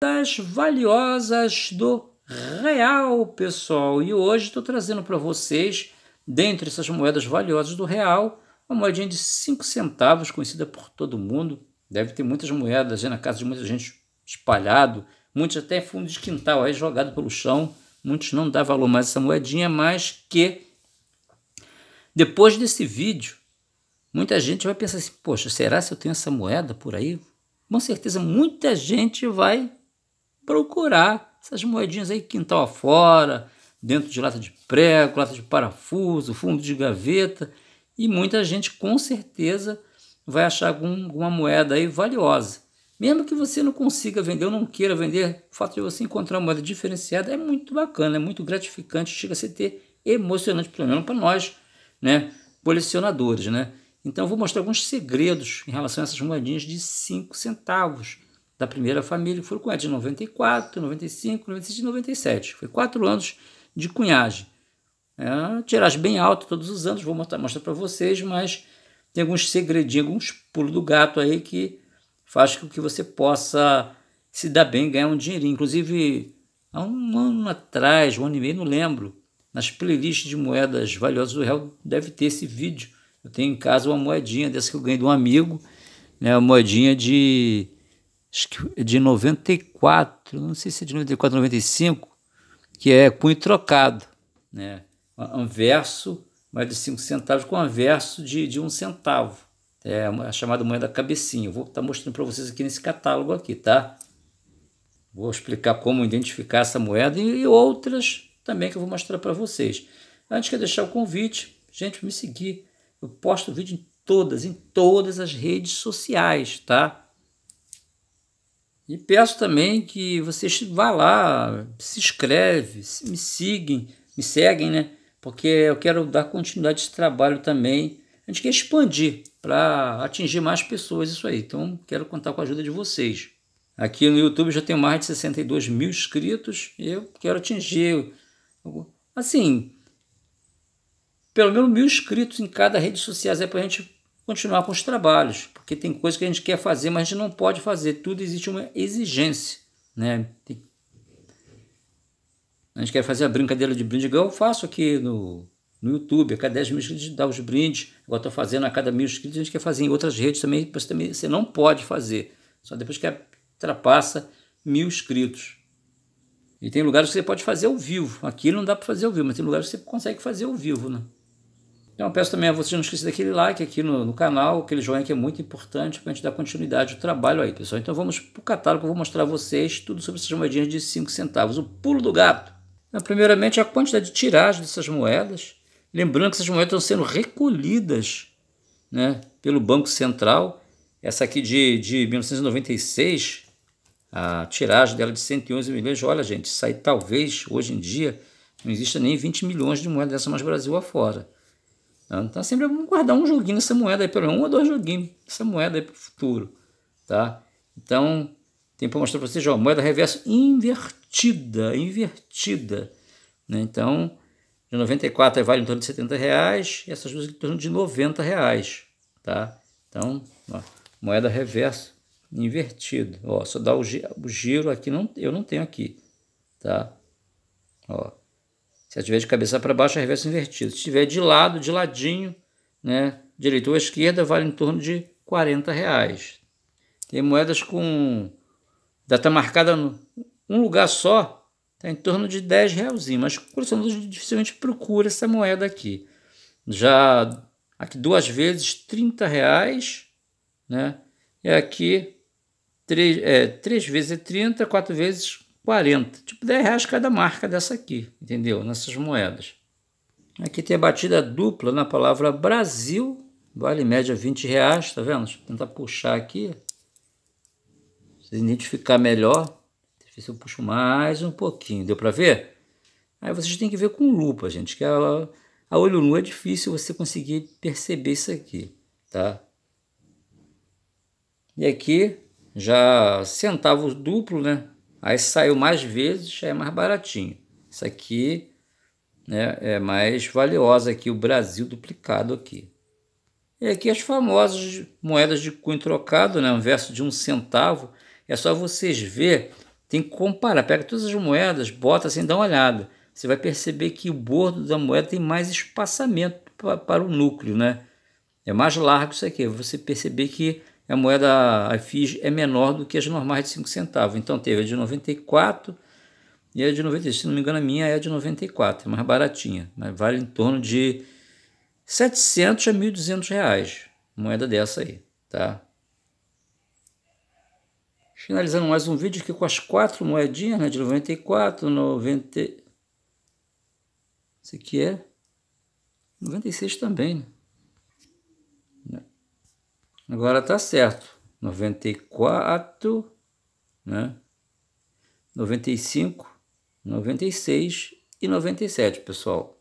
das valiosas do real, pessoal. E hoje estou trazendo para vocês, dentre essas moedas valiosas do real, uma moedinha de 5 centavos, conhecida por todo mundo. Deve ter muitas moedas aí na casa de muita gente espalhado, muitos até fundo de quintal aí jogado pelo chão. Muitos não dá valor mais essa moedinha, mas que depois desse vídeo, muita gente vai pensar assim: poxa, será se eu tenho essa moeda por aí? Com certeza, muita gente vai procurar essas moedinhas aí quintal afora, dentro de lata de prego, lata de parafuso, fundo de gaveta, e muita gente com certeza vai achar algum, alguma moeda aí valiosa. Mesmo que você não consiga vender ou não queira vender, o fato de você encontrar uma moeda diferenciada é muito bacana, é muito gratificante, chega a ser ter emocionante, pelo menos para nós, né, colecionadores, né? Então eu vou mostrar alguns segredos em relação a essas moedinhas de 5 centavos da primeira família, foram cunhados de 94, 95, 96 e 97. Foi quatro anos de cunhagem. É, tiragem bem alta todos os anos, vou mostrar, mostrar para vocês, mas tem alguns segredinhos, alguns pulos do gato aí que faz com que você possa se dar bem, ganhar um dinheirinho. Inclusive, há um ano atrás, um ano e meio, não lembro, nas playlists de moedas valiosas do réu deve ter esse vídeo. Eu tenho em casa uma moedinha dessa que eu ganhei de um amigo, né, uma moedinha de acho que de 94, não sei se é de 94, 95, que é Punho Trocado, né? Anverso mais de 5 centavos com anverso de, de 1 um centavo, é a chamada moeda cabecinha. Eu vou estar tá mostrando para vocês aqui nesse catálogo aqui, tá? Vou explicar como identificar essa moeda e, e outras também que eu vou mostrar para vocês. Antes que eu deixar o convite, gente, me seguir. Eu posto vídeo em todas, em todas as redes sociais, tá? E peço também que vocês vá lá, se inscreve, me seguem, me seguem, né? Porque eu quero dar continuidade a esse trabalho também. A gente quer expandir para atingir mais pessoas isso aí. Então, quero contar com a ajuda de vocês. Aqui no YouTube já tenho mais de 62 mil inscritos e eu quero atingir, assim, pelo menos mil inscritos em cada rede social é para a gente continuar com os trabalhos, porque tem coisas que a gente quer fazer, mas a gente não pode fazer. Tudo existe uma exigência, né? Tem... A gente quer fazer a brincadeira de brinde, igual eu faço aqui no, no YouTube. A cada 10 mil inscritos dá os brindes. agora estou fazendo a cada mil inscritos, a gente quer fazer em outras redes também. Você, também, você não pode fazer. Só depois que ultrapassa mil inscritos. E tem lugares que você pode fazer ao vivo. Aqui não dá para fazer ao vivo, mas tem lugares que você consegue fazer ao vivo, né? Então eu peço também a vocês não esquecer daquele like aqui no, no canal, aquele joinha que é muito importante para a gente dar continuidade ao trabalho aí, pessoal. Então vamos para o catálogo, eu vou mostrar a vocês tudo sobre essas moedinhas de 5 centavos. O pulo do gato. Então, primeiramente, a quantidade de tiragem dessas moedas. Lembrando que essas moedas estão sendo recolhidas né, pelo Banco Central. Essa aqui de, de 1996, a tiragem dela é de 111 milhões. Olha, gente, sai talvez hoje em dia não exista nem 20 milhões de moedas dessa mais Brasil afora. Então sempre vamos guardar um joguinho nessa moeda aí, pelo menos um ou dois joguinhos nessa moeda aí para o futuro, tá? Então, tem para mostrar para vocês, ó, moeda reverso invertida, invertida, né? Então, de 94 vale em torno de 70 reais e essas duas em torno de 90 reais, tá? Então, ó, moeda reverso invertido, ó, só dá o, o giro aqui, não, eu não tenho aqui, tá? Ó, se tiver de cabeça para baixo, é reverso invertido. Se tiver de lado, de ladinho, né, direita ou esquerda, vale em torno de 40 reais. Tem moedas com data marcada no um lugar só, está em torno de 10 realzinho. mas o colecionador dificilmente procura essa moeda aqui. Já aqui duas vezes 30 reais, né? E aqui três, é, vezes é 30, quatro vezes 40, tipo 10 reais cada marca dessa aqui, entendeu? Nessas moedas. Aqui tem a batida dupla na palavra Brasil, vale média 20 reais, tá vendo? Deixa eu tentar puxar aqui, se identificar melhor. Deixa eu ver se eu puxo mais um pouquinho, deu para ver? Aí vocês têm que ver com lupa, gente, que a, a olho nu é difícil você conseguir perceber isso aqui, tá? E aqui já centavos duplo, né? Aí saiu mais vezes, já é mais baratinho. Isso aqui né, é mais valiosa aqui, o Brasil duplicado aqui. E aqui as famosas moedas de cunho trocado, né, um verso de um centavo. É só vocês ver, tem que comparar. Pega todas as moedas, bota assim, dá uma olhada. Você vai perceber que o bordo da moeda tem mais espaçamento para, para o núcleo, né? É mais largo isso aqui. Você perceber que a moeda a FIS é menor do que as normais de 5 centavos. Então teve a de 94 e a de 95. Se não me engano, a minha é a de 94, é mais baratinha, mas né? vale em torno de 700 a 1.200 reais, moeda dessa aí, tá? Finalizando mais um vídeo aqui com as quatro moedinhas, né? De 94, 90... Isso aqui é 96 também, né? Agora tá certo. 94, né? 95, 96 e 97, pessoal.